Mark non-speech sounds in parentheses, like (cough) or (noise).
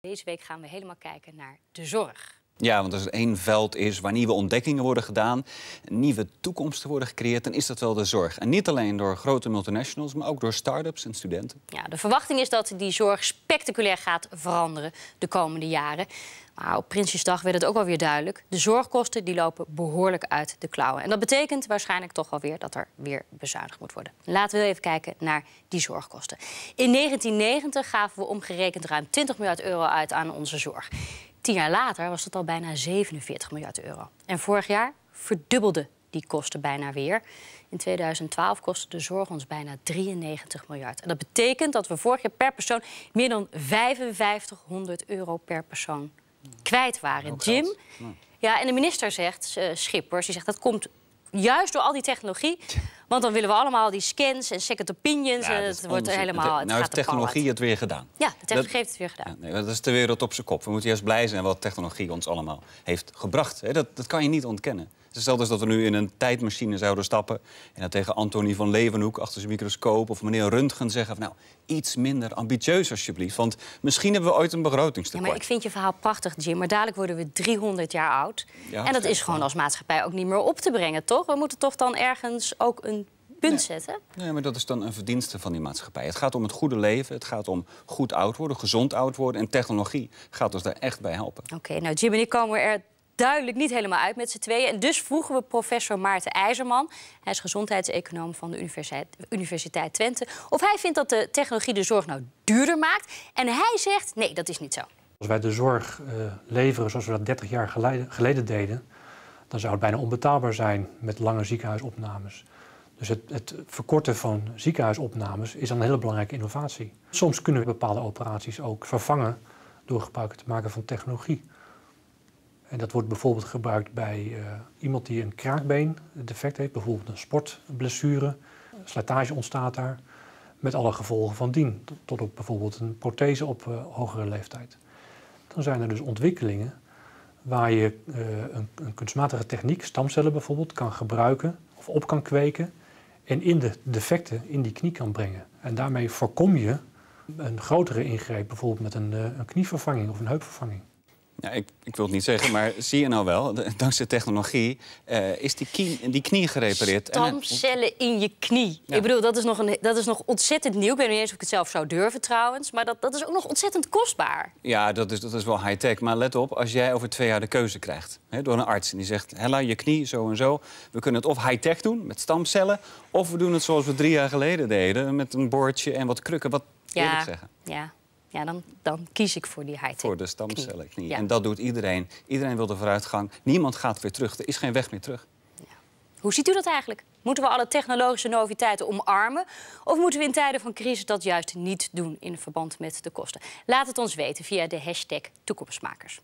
Deze week gaan we helemaal kijken naar de zorg. Ja, want als er één veld is waar nieuwe ontdekkingen worden gedaan, nieuwe toekomsten worden gecreëerd, dan is dat wel de zorg. En niet alleen door grote multinationals, maar ook door start-ups en studenten. Ja, de verwachting is dat die zorg spectaculair gaat veranderen de komende jaren. Maar op Prinsjesdag werd het ook alweer duidelijk. De zorgkosten die lopen behoorlijk uit de klauwen. En dat betekent waarschijnlijk toch wel weer dat er weer bezuinigd moet worden. Laten we even kijken naar die zorgkosten. In 1990 gaven we omgerekend ruim 20 miljard euro uit aan onze zorg. Tien jaar later was dat al bijna 47 miljard euro. En vorig jaar verdubbelde die kosten bijna weer. In 2012 kostte de zorg ons bijna 93 miljard. En dat betekent dat we vorig jaar per persoon meer dan 5500 euro per persoon kwijt waren. Jim, ja, en de minister zegt, uh, Schippers, die zegt dat komt juist door al die technologie. Want dan willen we allemaal die scans en second opinions. en het wordt helemaal. Het nou, heeft technologie het weer gedaan. Ja, de technologie heeft het weer gedaan. nee, dat is de wereld op zijn kop. We moeten juist blij zijn wat technologie ons allemaal heeft gebracht. dat, dat kan je niet ontkennen. Stel dus dat we nu in een tijdmachine zouden stappen... en dan tegen Antonie van Leeuwenhoek achter zijn microscoop... of meneer Röntgen zeggen van nou, iets minder ambitieus alsjeblieft. Want misschien hebben we ooit een begrotingstekort. Ja, maar ik vind je verhaal prachtig, Jim. Maar dadelijk worden we 300 jaar oud. Ja, en dat is gewoon als maatschappij ook niet meer op te brengen, toch? We moeten toch dan ergens ook een punt zetten. Nee, maar dat is dan een verdienste van die maatschappij. Het gaat om het goede leven, het gaat om goed oud worden, gezond oud worden. En technologie gaat ons daar echt bij helpen. Oké, nou Jim en ik komen er duidelijk niet helemaal uit met z'n tweeën. En dus vroegen we professor Maarten IJzerman, hij is gezondheidseconoom van de Universiteit, Twente, of hij vindt dat de technologie de zorg nou duurder maakt. En hij zegt: nee, dat is niet zo. Als wij de zorg eh, leveren zoals we dat 30 jaar geleden deden, dan zou het bijna onbetaalbaar zijn met lange ziekenhuisopnames. Dus het, het, verkorten van ziekenhuisopnames is een hele belangrijke innovatie. Soms kunnen we bepaalde operaties ook vervangen door gebruik te maken van technologie. En dat wordt bijvoorbeeld gebruikt bij eh, iemand die een kraakbeen defect heeft, bijvoorbeeld een sportblessure, slijtage ontstaat daar, met alle gevolgen van dien, tot, op bijvoorbeeld een prothese op eh, hogere leeftijd. Dan zijn er dus ontwikkelingen waar je eh, een, een kunstmatige techniek, stamcellen bijvoorbeeld, kan gebruiken of op kan kweken en in de defecten in die knie kan brengen. En daarmee voorkom je een grotere ingreep, bijvoorbeeld met een, eh, een knievervanging of een heupvervanging. Nou, ik, ik, wil het niet zeggen, maar (laughs) zie je nou wel, dankzij technologie eh, is die knie, die knie gerepareerd. Eh, stamcellen in je knie. Ik bedoel, dat is, nog een, dat is nog ontzettend nieuw. Ik weet niet eens of ik het zelf zou durven trouwens, maar dat, dat is ook nog ontzettend kostbaar. Ja, dat is, dat is wel high-tech. Maar let op, als jij over twee jaar de keuze krijgt hè, door een arts en die zegt: Hella, je knie zo en zo. We kunnen het of high-tech doen met stamcellen, of we doen het zoals we drie jaar geleden deden, met een bordje en wat krukken. Wat wil ik zeggen? Ja ja, dan, dan kies ik voor die high-tech Voor de stamcellenknie. Ja. En dat doet iedereen. Iedereen wil de vooruitgang. Niemand gaat weer terug. Er is geen weg meer terug. Ja. Hoe ziet u dat eigenlijk? Moeten we alle technologische noviteiten omarmen? Of moeten we in tijden van crisis dat juist niet doen in verband met de kosten? Laat het ons weten via de hashtag Toekomstmakers.